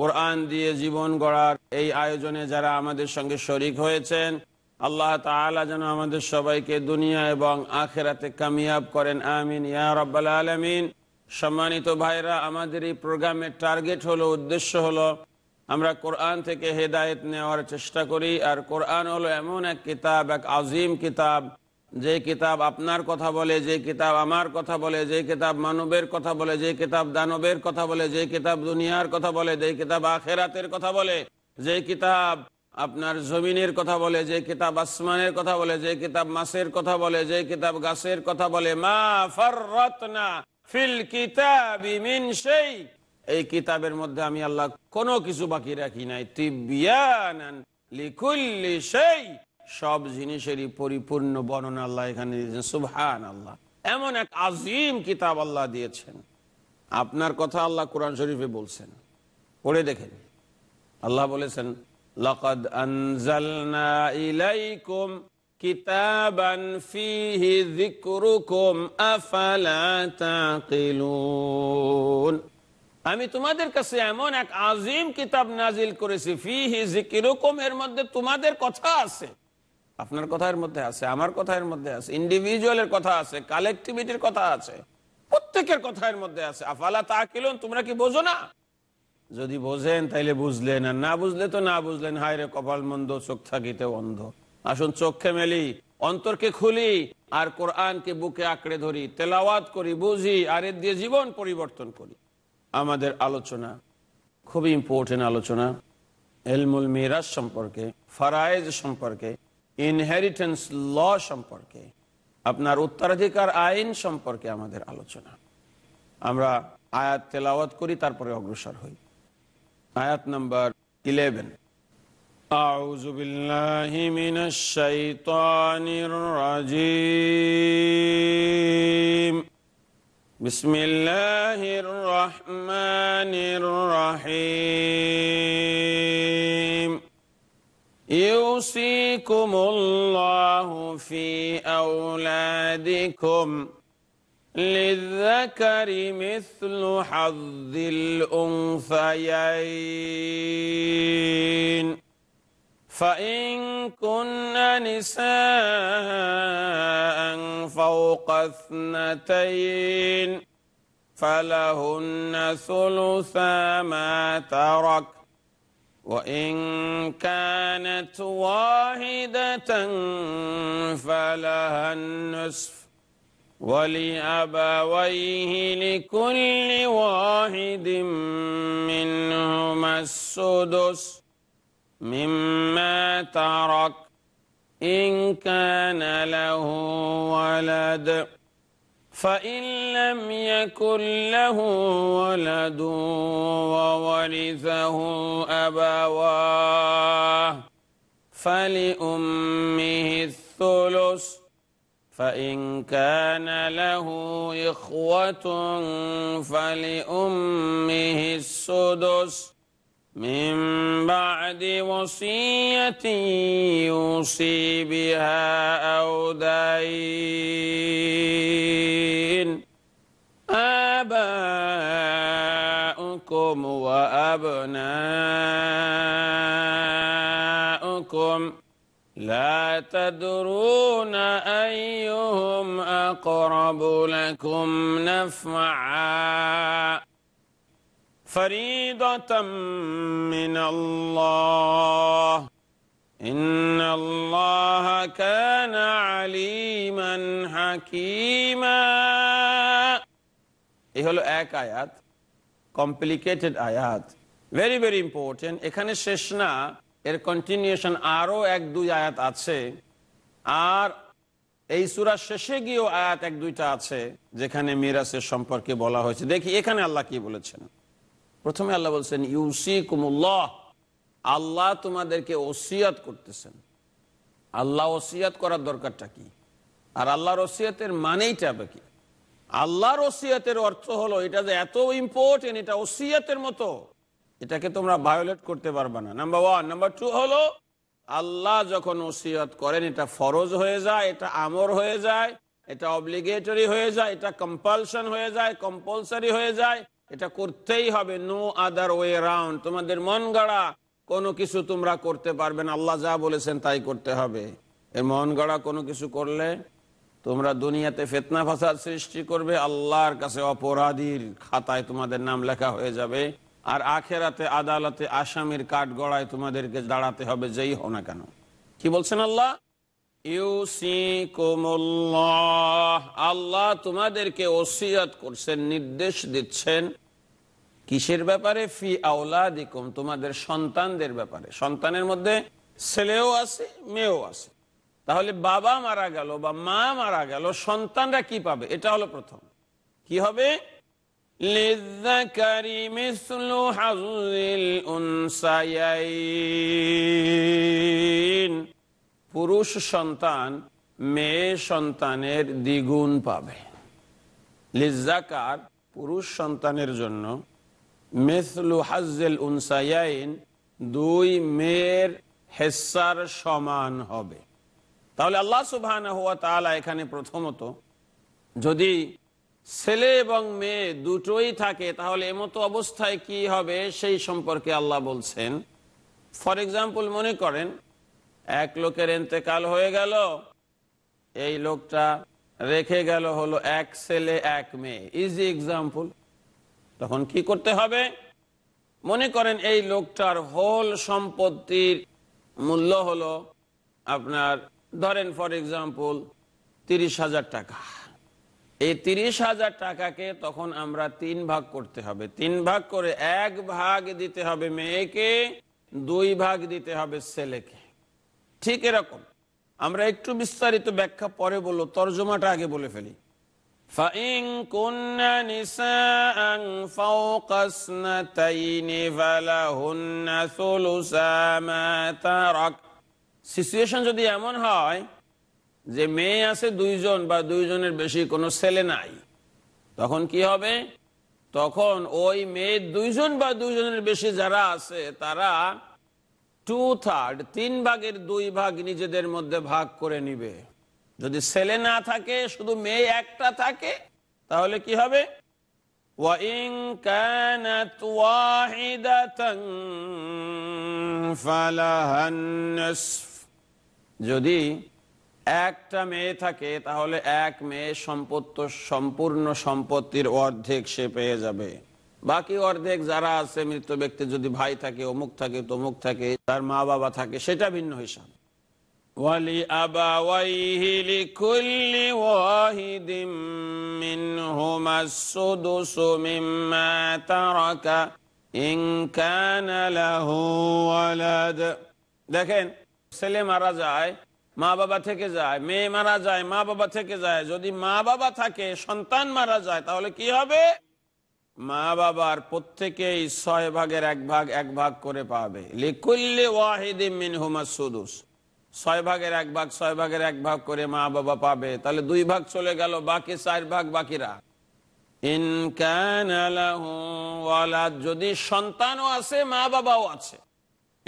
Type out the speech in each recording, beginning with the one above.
কোরআন দিয়ে জীবন গড়ার এই আয়োজনে যারা আমাদের সঙ্গে শরিক হয়েছেন আল্লাহ তালা যেন আমাদের সবাইকে দুনিয়া এবং আখেরাতে কামিয়াব করেন আমিন ইয়া রব্বাল আলমিন সম্মানিত ভাইরা আমাদের এই প্রোগ্রামের টার্গেট হলো উদ্দেশ্য হলো আমরা কোরআন থেকে হেদায়ত নেওয়ার চেষ্টা করি আর কোরআন হলো এমন এক কিতাব এক আজিম কিতাব যে কিতাব আপনার কথা বলে যে কিতাব আমার কথা বলে যে কিতাব মানবের কথা বলে যে কিতাব দানবের কথা বলে যে কিতাব দুনিয়ার কথা বলে যে কিতাব আখেরাতের কথা বলে যে কিতাব আপনার জমিনের কথা বলে যে কিতাব আসমানের কথা বলে যে কিতাব মাছের কথা বলে যে কিতাব গাছের কথা বলে মা ফিল মিন সেই এই কিতাবের মধ্যে আমি আল্লাহ কোনো কিছু বাকি রাখি নাই তিব্বিয়ান লিকুল্লি সেই সব জিনিসেরই পরিপূর্ণ বর্ণনা আল্লাহ এখানে দিয়েছেন সুবহান আল্লাহ এমন এক আজিম কিতাব আল্লাহ দিয়েছেন আপনার কথা আল্লাহ কোরআন শরীফে বলছেন পড়ে দেখেন আল্লাহ বলেছেন লকদ আনজালনা ইলাইকুম কিতাবান ফিহি যিকরুকুম আফালা তাকিলুন আমি তোমাদের কাছে এমন এক আজিম কিতাব নাজিল করেছি ফিহি জিকিরকম এর মধ্যে তোমাদের কথা আছে আপনার কথার মধ্যে আছে আমার কথার মধ্যে আছে ইন্ডিভিজুয়ালের কথা আছে কালেকটিভিটির কথা আছে প্রত্যেকের কথার মধ্যে আছে আফালা তা কিলন তোমরা কি বোঝো না যদি বোঝেন তাইলে বুঝলেন আর না বুঝলে তো না বুঝলেন হায় রে কপাল মন্দ চোখ থাকিতে অন্ধ আসুন চোখে মেলি অন্তরকে খুলি আর কোরআনকে বুকে আঁকড়ে ধরি তেলাওয়াত করি বুঝি আর এর দিয়ে জীবন পরিবর্তন করি আমাদের আলোচনা খুবই ইম্পর্টেন্ট আলোচনা এলমুল মিরাজ সম্পর্কে ফারায়েজ সম্পর্কে ইনহেরিটেন্স ল সম্পর্কে আপনার উত্তরাধিকার আইন সম্পর্কে আমাদের আলোচনা আমরা আয়াত তেলাওয়াত করি তারপরে অগ্রসর হই আয়াত নাম্বার ইলেভেন أعوذ بالله من الشيطان الرجيم بسم الله الرحمن الرحيم يوصيكم الله في أولادكم للذكر مثل حظ الأنثيين فإن كن نساء فوق اثنتين فلهن ثلثا ما ترك وإن كانت واحدة فلها النصف ولأبويه لكل واحد منهما السدس مما ترك إن كان له ولد فإن لم يكن له ولد وورثه أبواه فلأمه الثلث فإن كان له إخوة فلأمه السدس من بعد وصية يوصي بها أو دين آباؤكم وأبناؤكم لا تدرون أيهم أقرب لكم نفعاً فريضة من الله إن الله এই হলো এক আয়াত কমপ্লিকেটেড আয়াত ভেরি ভেরি ইম্পর্টেন্ট এখানে শেষ না এর কন্টিনিউশন আরও এক দুই আয়াত আছে আর এই সুরা শেষে গিয়েও আয়াত এক দুইটা আছে যেখানে মিরাসের সম্পর্কে বলা হয়েছে দেখি এখানে আল্লাহ কি বলেছেন প্রথমে আল্লাহ বলছেন ইউসি কুমুল্লাহ আল্লাহ তোমাদেরকে ওসিয়াত করতেছেন আল্লাহ ওসিয়াত করার দরকারটা কি আর আল্লাহর ওসিয়াতের মানেইটা বা কি আল্লাহর ওসিয়াতের অর্থ হলো এটা যে এত ইম্পর্টেন্ট এটা ওসিয়াতের মতো এটাকে তোমরা ভায়োলেট করতে পারবে না নাম্বার ওয়ান নাম্বার টু হলো আল্লাহ যখন ওসিয়াত করেন এটা ফরজ হয়ে যায় এটা আমর হয়ে যায় এটা অব্লিগেটরি হয়ে যায় এটা কম্পালশন হয়ে যায় কম্পালসারি হয়ে যায় এটা করতেই হবে নো আদার ওয়ে রাউন্ড তোমাদের মন গড়া কোনো কিছু তোমরা করতে পারবে না আল্লাহ যা বলেছেন তাই করতে হবে এ মন গড়া কোনো কিছু করলে তোমরা দুনিয়াতে ফেতনা ফাসাদ সৃষ্টি করবে আল্লাহর কাছে অপরাধীর খাতায় তোমাদের নাম লেখা হয়ে যাবে আর আখেরাতে আদালতে আসামির কাঠ গড়ায় তোমাদেরকে দাঁড়াতে হবে যেই হও না কেন কি বলছেন আল্লাহ আল্লাহ তোমাদেরকে ওসিয়াত করছেন নির্দেশ দিচ্ছেন কিসের ব্যাপারে ফি আউলা দিকম তোমাদের সন্তানদের ব্যাপারে সন্তানের মধ্যে ছেলেও আছে মেয়েও আছে তাহলে বাবা মারা গেল বা মা মারা গেল সন্তানরা কি পাবে এটা হলো প্রথম কি হবে লিজাকারি পুরুষ সন্তান মেয়ে সন্তানের দ্বিগুণ পাবে লিজাকার পুরুষ সন্তানের জন্য মেসলু হাজেল উনসায়াইন দুই মেয়ের হেসার সমান হবে তাহলে আল্লাহ হওয়া তালা এখানে প্রথমত যদি ছেলে এবং মেয়ে দুটোই থাকে তাহলে এমতো অবস্থায় কি হবে সেই সম্পর্কে আল্লাহ বলছেন ফর এক্সাম্পল মনে করেন এক লোকের এতেকাল হয়ে গেল এই লোকটা রেখে গেল হলো এক ছেলে এক মেয়ে ইজি এক্সাম্পল তখন কি করতে হবে মনে করেন এই লোকটার হোল সম্পত্তির মূল্য হলো আপনার ধরেন ফর এক্সাম্পল তিরিশ হাজার টাকা এই তিরিশ হাজার টাকাকে তখন আমরা তিন ভাগ করতে হবে তিন ভাগ করে এক ভাগ দিতে হবে মেয়েকে দুই ভাগ দিতে হবে ছেলেকে ঠিক এরকম আমরা একটু বিস্তারিত ব্যাখ্যা পরে বললো তর্জমাটা আগে বলে ফেলি সিচুয়েশন যদি এমন হয় যে মেয়ে আছে দুইজন বা দুইজনের বেশি কোনো ছেলে নাই তখন কি হবে তখন ওই মেয়ে দুইজন বা দুইজনের বেশি যারা আছে তারা টু থার্ড তিন ভাগের দুই ভাগ নিজেদের মধ্যে ভাগ করে নিবে যদি ছেলে না থাকে শুধু মেয়ে একটা থাকে তাহলে কি হবে যদি একটা মেয়ে থাকে তাহলে এক মেয়ে সম্পত্ত সম্পূর্ণ সম্পত্তির অর্ধেক সে পেয়ে যাবে বাকি অর্ধেক যারা আছে মৃত ব্যক্তি যদি ভাই থাকে অমুক থাকে তমুক থাকে তার মা বাবা থাকে সেটা ভিন্ন হিসাব ولأبويه لكل واحد منهما السدس مما ترك إن كان له ولد দেখেন ছেলে মারা যায় মা বাবা থেকে যায় মেয়ে মারা যায় মা বাবা থেকে যায় যদি মা বাবা থাকে সন্তান মারা যায় তাহলে কি হবে মা বাবার প্রত্যেকেই ছয় ভাগের এক ভাগ এক ভাগ করে পাবে ওয়াহিদি ছয় ভাগের এক ভাগ ছয় ভাগের এক ভাগ করে মা বাবা পাবে তাহলে দুই ভাগ চলে গেল বাকি চার ভাগ বাকিরা যদি সন্তানও আছে মা বাবাও আছে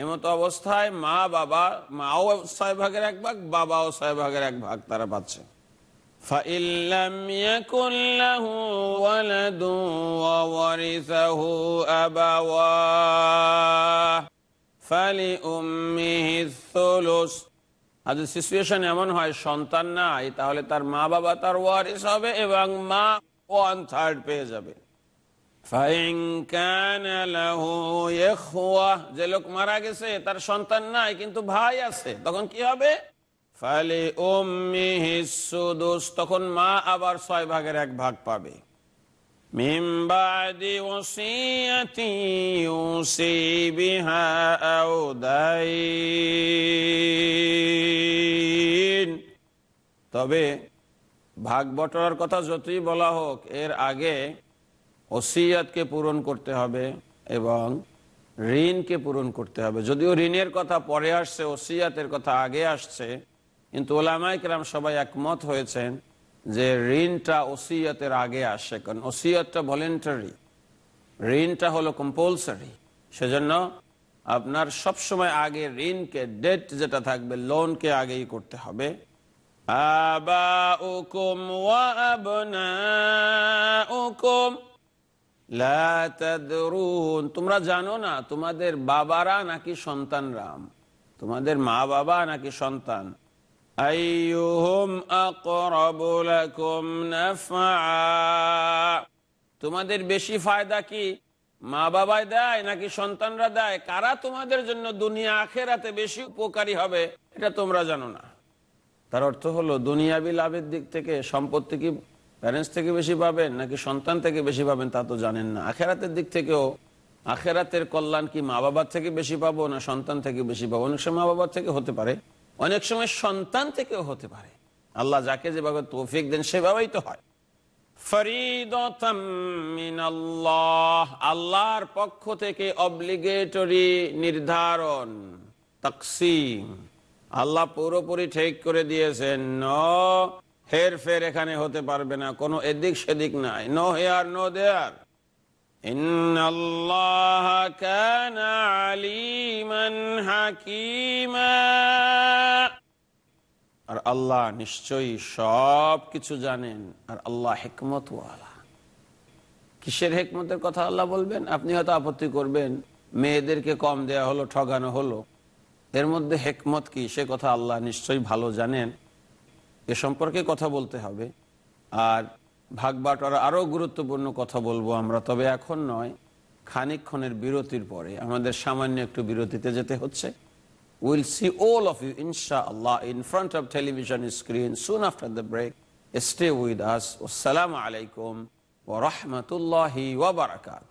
এমতো অবস্থায় মা বাবা মাও ছয় ভাগের এক ভাগ বাবাও ছয় ভাগের এক ভাগ তারা পাচ্ছে فإن لم يكن له ولد وورثه أبواه فلأمه الثلث আজ আচ্ছা, সিচুয়েশন এমন হয় সন্তান নাই তাহলে তার মা বাবা তার ওয়ারিস হবে এবং মা ওয়ান থার্ড পেয়ে যাবে যে লোক মারা গেছে তার সন্তান নাই কিন্তু ভাই আছে তখন কি হবে তখন মা আবার ছয় ভাগের এক ভাগ পাবে তবে ভাগ বটরার কথা যতই বলা হোক এর আগে ওসিয়াতকে পূরণ করতে হবে এবং ঋণকে পূরণ করতে হবে যদিও ঋণের কথা পরে আসছে ওসিয়াতের কথা আগে আসছে কিন্তু ওলামাই কেরাম সবাই একমত হয়েছেন যে ঋণটা ওসিয়তের আগে আসে কারণ ওসিয়তটা ভলেন্টারি ঋণটা হলো কম্পালসারি সেজন্য আপনার সবসময় আগে ঋণকে ডেট যেটা থাকবে লোনকে আগেই করতে হবে তোমরা জানো না তোমাদের বাবারা নাকি সন্তান রাম তোমাদের মা বাবা নাকি সন্তান তোমাদের বেশি ফায়দা কি মা বাবাই দেয় নাকি সন্তানরা দেয় কারা তোমাদের জন্য দুনিয়া আখেরাতে বেশি উপকারী হবে এটা তোমরা জানো না তার অর্থ হলো দুনিয়াবি লাভের দিক থেকে সম্পত্তি কি প্যারেন্টস থেকে বেশি পাবেন নাকি সন্তান থেকে বেশি পাবেন তা তো জানেন না আখেরাতের দিক থেকেও আখেরাতের কল্যাণ কি মা বাবার থেকে বেশি পাবো না সন্তান থেকে বেশি পাবো অনেক সময় মা বাবার থেকে হতে পারে অনেক সময় সন্তান থেকেও হতে পারে আল্লাহ যাকে যেভাবে তৌফিক দেন সেভাবেই তো হয় আল্লাহর পক্ষ থেকে অব্লিগেটরি নির্ধারণ তকসিম আল্লাহ পুরোপুরি ঠিক করে দিয়েছেন ন হের ফের এখানে হতে পারবে না কোনো এদিক সেদিক নাই নো হেয়ার নো দেয়ার আর আল্লাহ নিশ্চয়ই সব কিছু জানেন আর আল্লাহ হেকমত কিসের হেকমতের কথা আল্লাহ বলবেন আপনি হয়তো আপত্তি করবেন মেয়েদেরকে কম দেয়া হলো ঠগানো হলো এর মধ্যে হেকমত কি সে কথা আল্লাহ নিশ্চয়ই ভালো জানেন এ সম্পর্কে কথা বলতে হবে আর ভাগবাটার আরও গুরুত্বপূর্ণ কথা বলবো আমরা তবে এখন নয় খানিক্ষণের বিরতির পরে আমাদের সামান্য একটু বিরতিতে যেতে হচ্ছে will see all of you ইনশা আল্লাহ in front of television screen soon after the break stay with us আসসালামু আলাইকুম ও ওয়া ওবরাকাত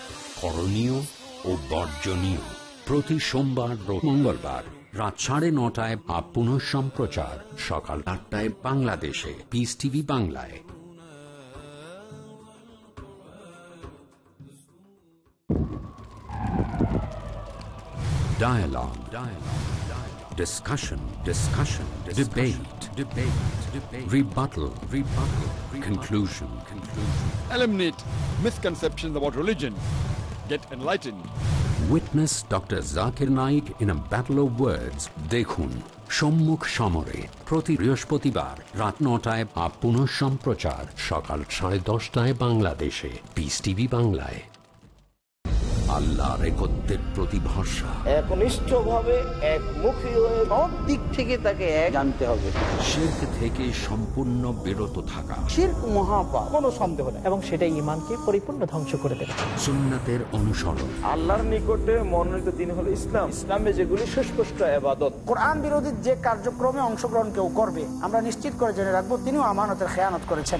করণীয় ও বর্জনীয় প্রতি সোমবার মঙ্গলবার রাত সাড়ে নটায় বা পুনঃ সম্প্রচার সকাল আটটায় বাংলাদেশে পিস টিভি বাংলায় Dialogue. Dialogue. Dialogue. Discussion. Discussion. Discussion. Debate. Debate. Debate. Rebuttal. Rebuttal. Conclusion. Conclusion. Eliminate misconceptions about religion. get enlightened. Witness Dr. Zakir Naik in a battle of words. Dekhun. সম্মুখ সমরে প্রতি বৃহস্পতিবার রাত নটায় up Shakal Chai সকাল সাড়ে দশটায় বাংলাদেশে Peace TV বাংলায় আল্লাহর দিক থেকে তাকে হবে থেকে সম্পূর্ণ বিরত থাকা এবং পরিপূর্ণ ধ্বংস করে অনুসরণ আল্লাহর মনোনীত দিন হলো ইসলাম যেগুলি সুস্পষ্ট বিরোধী যে কার্যক্রমে অংশগ্রহণ কেউ করবে আমরা নিশ্চিত করে জেনে রাখবো তিনিও আমানতের খেয়ানত করেছেন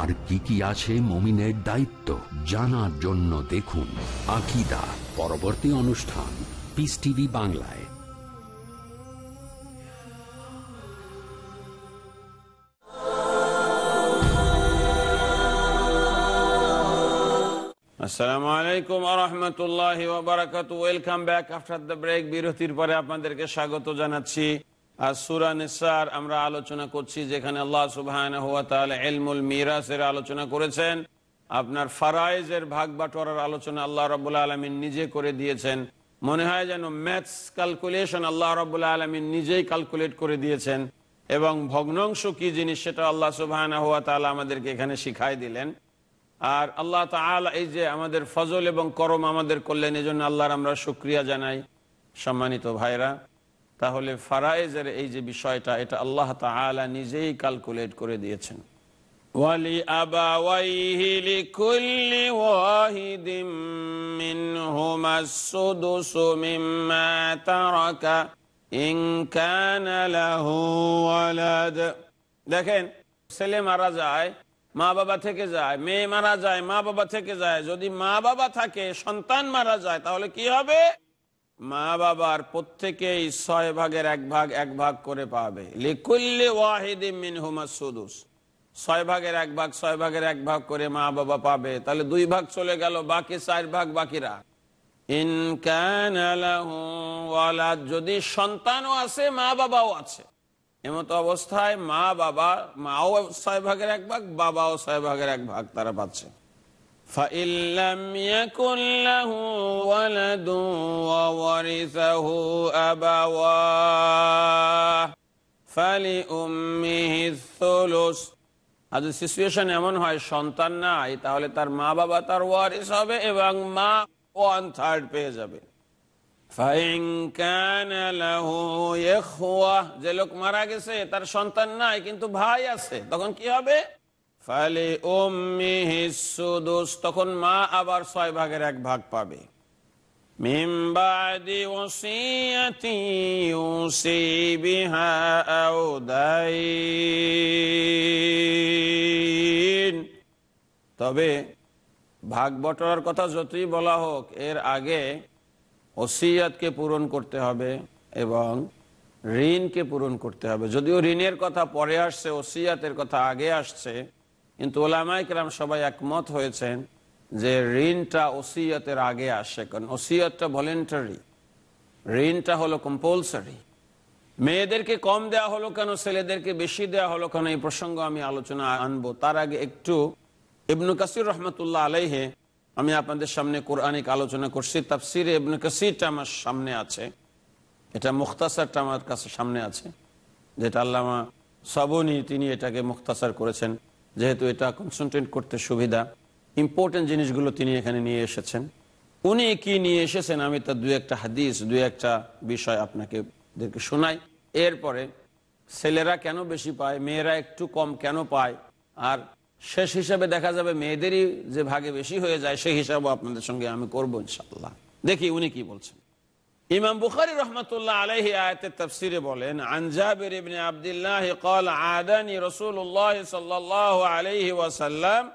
আর কি কি আছে মমিনের দায়িত্ব জানার জন্য দেখুন আকিদা পরবর্তী অনুষ্ঠান পিস টিভি বাংলায় আসসালামু আলাইকুম Ahmatullah welcome back after the break বিরতির পরে আপনাদেরকে স্বাগত জানাচ্ছি আর সুরা নিসার আমরা আলোচনা করছি যেখানে আল্লাহ সুবাহান হুয়া তাহলে এলমুল মিরাসের আলোচনা করেছেন আপনার ফারাইজের ভাগ বাটোয়ারার আলোচনা আল্লাহ রবুল্লা আলমিন নিজে করে দিয়েছেন মনে হয় যেন ম্যাথস ক্যালকুলেশন আল্লাহ রবুল্লা আলমিন নিজেই ক্যালকুলেট করে দিয়েছেন এবং ভগ্নাংশ কি জিনিস সেটা আল্লাহ সুবাহান হুয়া আমাদেরকে এখানে শিখাই দিলেন আর আল্লাহ তালা এই যে আমাদের ফজল এবং করম আমাদের করলেন এজন্য আল্লাহর আমরা শুক্রিয়া জানাই সম্মানিত ভাইরা তাহলে ফারায়েজের এই যে বিষয়টা এটা আল্লাহ তালা নিজেই ক্যালকুলেট করে দিয়েছেন ওয়ালি আবাওয়াইহি লিকুল্লি ওয়াহিদিম মিনহুমা সুদুসু মিম্মা তারাকা ইন কানা লাহু ওয়ালাদ দেখেন ছেলে মারা যায় মা বাবা থেকে যায় মেয়ে মারা যায় মা বাবা থেকে যায় যদি মা বাবা থাকে সন্তান মারা যায় তাহলে কি হবে মা বাবার প্রত্যেকেই ছয় ভাগের এক ভাগ এক ভাগ করে পাবে ওয়াহিদি ছয় ভাগের এক ভাগ ছয় ভাগের এক ভাগ করে মা বাবা পাবে তাহলে দুই ভাগ চলে গেল বাকি চার ভাগ বাকিরা যদি সন্তানও আছে মা বাবাও আছে এমতো অবস্থায় মা বাবা মাও ছয় ভাগের এক ভাগ বাবাও ছয় ভাগের এক ভাগ তারা পাচ্ছে فإن لم يكن له ولد وورثه أبواه فلأمه الثلث যদি আচ্ছা, সিচুয়েশন এমন হয় সন্তান নাই তাহলে তার মা বাবা তার ওয়ারিস হবে এবং মা ওয়ান থার্ড পেয়ে যাবে যে লোক মারা গেছে তার সন্তান নাই কিন্তু ভাই আছে তখন কি হবে তখন মা আবার ছয় ভাগের এক ভাগ পাবে তবে ভাগ বটরার কথা যতই বলা হোক এর আগে ওসিয়াতকে পূরণ করতে হবে এবং ঋণকে পূরণ করতে হবে যদিও ঋণের কথা পরে আসছে ওসিয়াতের কথা আগে আসছে কিন্তু ওলামাই কেরাম সবাই একমত হয়েছেন যে ঋণটা ওসিয়তের আগে আসে কারণ ওসিয়তটা ভলেন্টারি ঋণটা হলো কম্পালসারি মেয়েদেরকে কম দেয়া হলো কেন ছেলেদেরকে বেশি দেয়া হলো কেন এই প্রসঙ্গ আমি আলোচনা আনবো তার আগে একটু ইবনু কাসির রহমতুল্লাহ আলাইহে আমি আপনাদের সামনে কোরআনিক আলোচনা করছি তাফসির ইবনু কাসিরটা আমার সামনে আছে এটা মুখতাসারটা আমার কাছে সামনে আছে যেটা আল্লামা সাবনী তিনি এটাকে মুখতাসার করেছেন যেহেতু এটা কনসেন্ট্রেট করতে সুবিধা ইম্পর্টেন্ট জিনিসগুলো তিনি এখানে নিয়ে এসেছেন উনি কি নিয়ে এসেছেন আমি তার দু একটা হাদিস দু একটা বিষয় আপনাকে শোনাই এরপরে ছেলেরা কেন বেশি পায় মেয়েরা একটু কম কেন পায় আর শেষ হিসাবে দেখা যাবে মেয়েদেরই যে ভাগে বেশি হয়ে যায় সেই হিসাবও আপনাদের সঙ্গে আমি করবো ইনশাল্লাহ দেখি উনি কি বলছেন امام بخاري رحمه الله عليه ايه التفسير بولين عن جابر بن عبد الله قال عادني رسول الله صلى الله عليه وسلم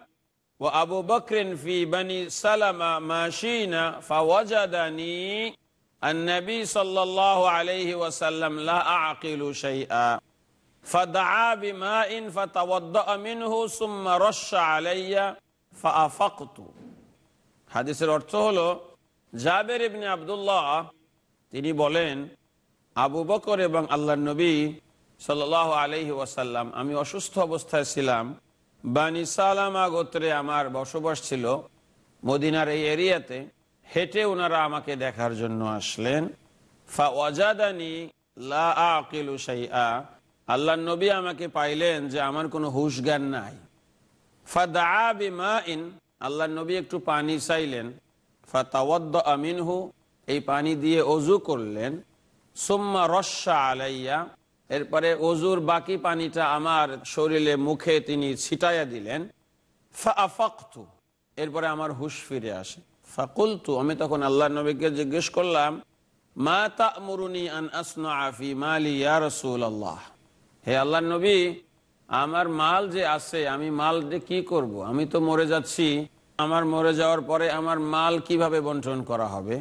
وابو بكر في بني سلمة ماشينا فوجدني النبي صلى الله عليه وسلم لا اعقل شيئا فدعا بماء فتوضا منه ثم رش علي فافقت حديث الارتهلو جابر بن عبد الله তিনি বলেন আবু বকর এবং আল্লাহ নবী সাল আলহি ওয়াসাল্লাম আমি অসুস্থ অবস্থায় ছিলাম বানি সালামা গোত্রে আমার বসবাস ছিল মদিনার এই এরিয়াতে হেঁটে ওনারা আমাকে দেখার জন্য আসলেন ফা লা আকিলু আল্লাহ নবী আমাকে পাইলেন যে আমার কোনো হুশ জ্ঞান নাই ফাদা মা ইন আল্লাহ নবী একটু পানি চাইলেন ফা তাওয়াদ্দ আমিনহু এই পানি দিয়ে অজু করলেন সোম্মা রস্যা আলাইয়া এরপরে অজুর বাকি পানিটা আমার শরীরে মুখে তিনি ছিটাইয়া দিলেন ফাফাকতু এরপরে আমার হুশ ফিরে আসে ফাকুলতু আমি তখন আল্লাহ নবীকে জিজ্ঞেস করলাম মা তামরুনি আন আসনা আফি মালি ইয়া রসুল আল্লাহ হে আল্লাহ নবী আমার মাল যে আছে আমি মাল দিয়ে কি করব। আমি তো মরে যাচ্ছি আমার মরে যাওয়ার পরে আমার মাল কিভাবে বন্টন করা হবে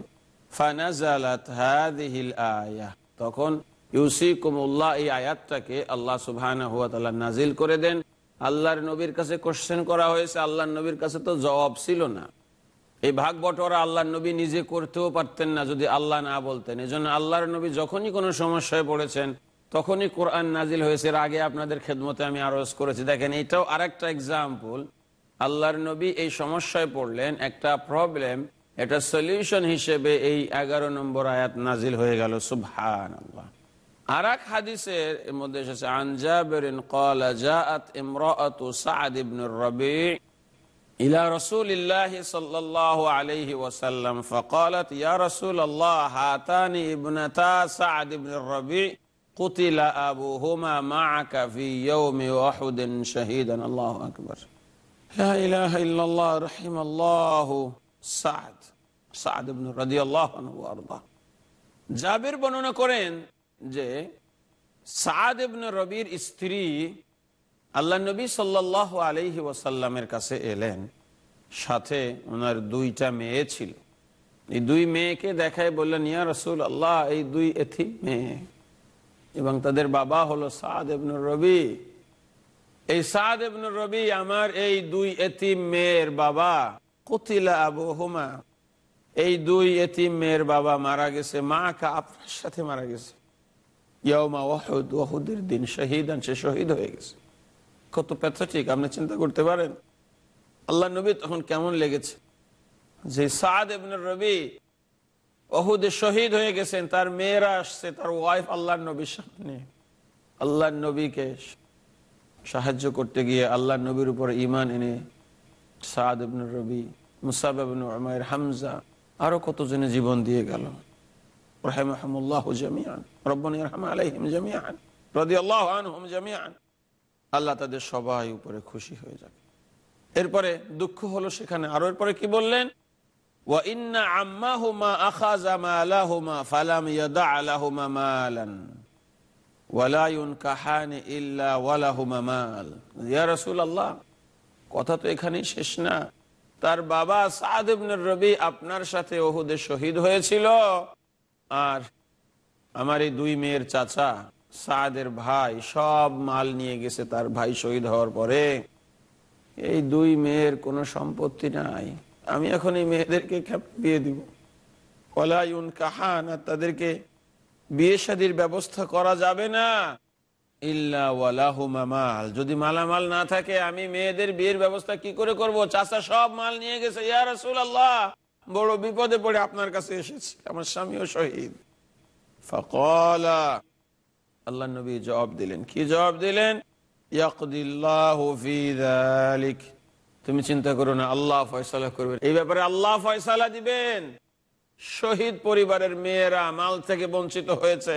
ফানাজালাত হাদিহিল আয়া তখন ইউসিকুমুল্লাহ এই আয়াতটাকে আল্লাহ সুবহানাহু ওয়া নাজিল করে দেন আল্লাহর নবীর কাছে কোশ্চেন করা হয়েছে আল্লাহর নবীর কাছে তো জবাব ছিল না এই ভাগ বটোয়ারা আল্লাহর নবী নিজে করতেও পারতেন না যদি আল্লাহ না বলতেন এজন্য আল্লাহর নবী যখনই কোনো সমস্যায় পড়েছেন তখনই কোরআন নাজিল হয়েছে এর আগে আপনাদের খেদমতে আমি আরজ করেছি দেখেন এটাও আরেকটা এক্সাম্পল আল্লাহর নবী এই সমস্যায় পড়লেন একটা প্রবলেম এটা সলিউশন হিসেবে এই এগারো নম্বর আয়াত নাজিল হয়ে গেল সুবহান আল্লাহ আর এক হাদিসের মধ্যে এসেছে আনজাবেরিন قال جاءت امراه سعد بن الربيع الى رسول الله صلى الله عليه وسلم فقالت يا رسول الله هاتان ابنتا سعد بن الربيع قتل ابوهما معك في يوم احد شهيدا الله اكبر لا اله الا الله رحم الله সাদ জাবির বর্ণনা করেন যে সাদ ইবন রবির স্ত্রী আল্লাহ নবী সাল্লাহ আলহি ওয়াসাল্লামের কাছে এলেন সাথে ওনার দুইটা মেয়ে ছিল এই দুই মেয়েকে দেখায় বললেন ইয়া রসুল আল্লাহ এই দুই এথি মেয়ে এবং তাদের বাবা হলো সাদ এবনুর রবি এই সাদ এবনুর রবি আমার এই দুই এতিম মেয়ের বাবা কতিলা আবু হুমা এই দুই এতিম মেয়ের বাবা মারা গেছে মা কা আপনার সাথে মারা গেছে ইয়মা ওয়াহুদ দিন শহীদান সে শহীদ হয়ে গেছে কত প্যাথটিক আপনি চিন্তা করতে পারেন আল্লাহ নবী তখন কেমন লেগেছে যে সাদ রবি অহুদে শহীদ হয়ে গেছেন তার মেয়েরা আসছে তার ওয়াইফ আল্লাহ নবীর সামনে আল্লাহ নবীকে সাহায্য করতে গিয়ে আল্লাহ নবীর উপর ইমান এনে সাদ ইবনুর রবি মুসাব ইবনু উমাইর হামজা আরও কতজনে জীবন দিয়ে গেল রাহেমাহমুল্লাহ জামিয়ান রব্বনী রহমা আলাইহিম জামিয়ান আল্লাহ আনহুম জামিয়ান আল্লাহ তাদের সবাই উপরে খুশি হয়ে যাবে এরপরে দুঃখ হলো সেখানে আরো এরপরে কি বললেন ইয়া রাসূলুল্লাহ কথা তো এখানেই শেষ না তার বাবা ইবনুর রবি আপনার সাথে ওহুদে শহীদ হয়েছিল আর আমার এই দুই মেয়ের চাচা সাদের ভাই সব মাল নিয়ে গেছে তার ভাই শহীদ হওয়ার পরে এই দুই মেয়ের কোনো সম্পত্তি নাই আমি এখন এই মেয়েদেরকে বিয়ে দিব কলায়ুন কাহান আর তাদেরকে বিয়ে শাদির ব্যবস্থা করা যাবে না মাল যদি মালামাল না থাকে আমি মেয়েদের বিয়ের ব্যবস্থা কি করে করব চাষা সব মাল নিয়ে গেছে ইয়ার রসুল আল্লাহ বড় বিপদে পড়ে আপনার কাছে এসেছি আমার স্বামীও শহীদ আল্লাহ নবী জবাব দিলেন কি জবাব দিলেন তুমি চিন্তা করো না আল্লাহ ফয়সালা করবেন এই ব্যাপারে আল্লাহ ফয়সালা দিবেন শহীদ পরিবারের মেয়েরা মাল থেকে বঞ্চিত হয়েছে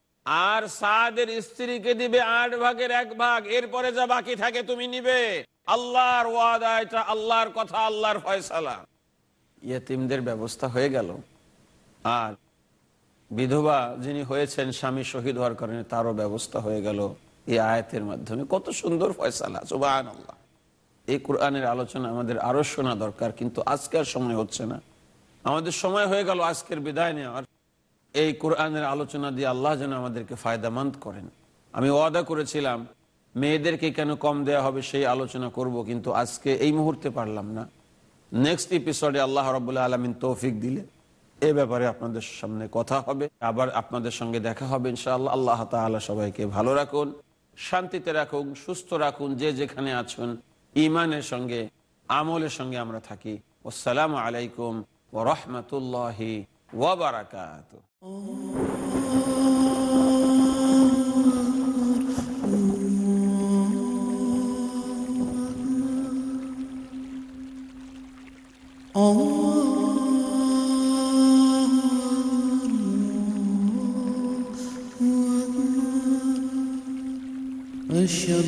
আর সাদের স্ত্রীকে দিবে আট ভাগের এক ভাগ এরপরে যা বাকি থাকে তুমি নিবে আল্লাহর ওয়াদা এটা আল্লাহর কথা আল্লাহর ফয়সালা ইয়েতিমদের ব্যবস্থা হয়ে গেল আর বিধবা যিনি হয়েছেন স্বামী শহীদ হওয়ার কারণে তারও ব্যবস্থা হয়ে গেল এই আয়াতের মাধ্যমে কত সুন্দর ফয়সালা সুবাহ আল্লাহ এই কোরআনের আলোচনা আমাদের আরো শোনা দরকার কিন্তু আজকের সময় হচ্ছে না আমাদের সময় হয়ে গেল আজকের বিদায় নেওয়ার এই কোরআনের আলোচনা দিয়ে আল্লাহ যেন আমাদেরকে ফায়দামন্দ করেন আমি ওয়াদা করেছিলাম মেয়েদেরকে কেন কম দেয়া হবে সেই আলোচনা করব কিন্তু আজকে এই মুহূর্তে পারলাম না নেক্সট এপিসোডে আল্লাহ রবাহ আলমিন তৌফিক দিলে এ ব্যাপারে আপনাদের সামনে কথা হবে আবার আপনাদের সঙ্গে দেখা হবে ইনশাআল্লাহ আল্লাহ তালা সবাইকে ভালো রাখুন শান্তিতে রাখুন সুস্থ রাখুন যে যেখানে আছেন ইমানের সঙ্গে আমলের সঙ্গে আমরা থাকি আসসালামু আলাইকুম ও রহমতুল্লাহি Wabarakatuh. أشهد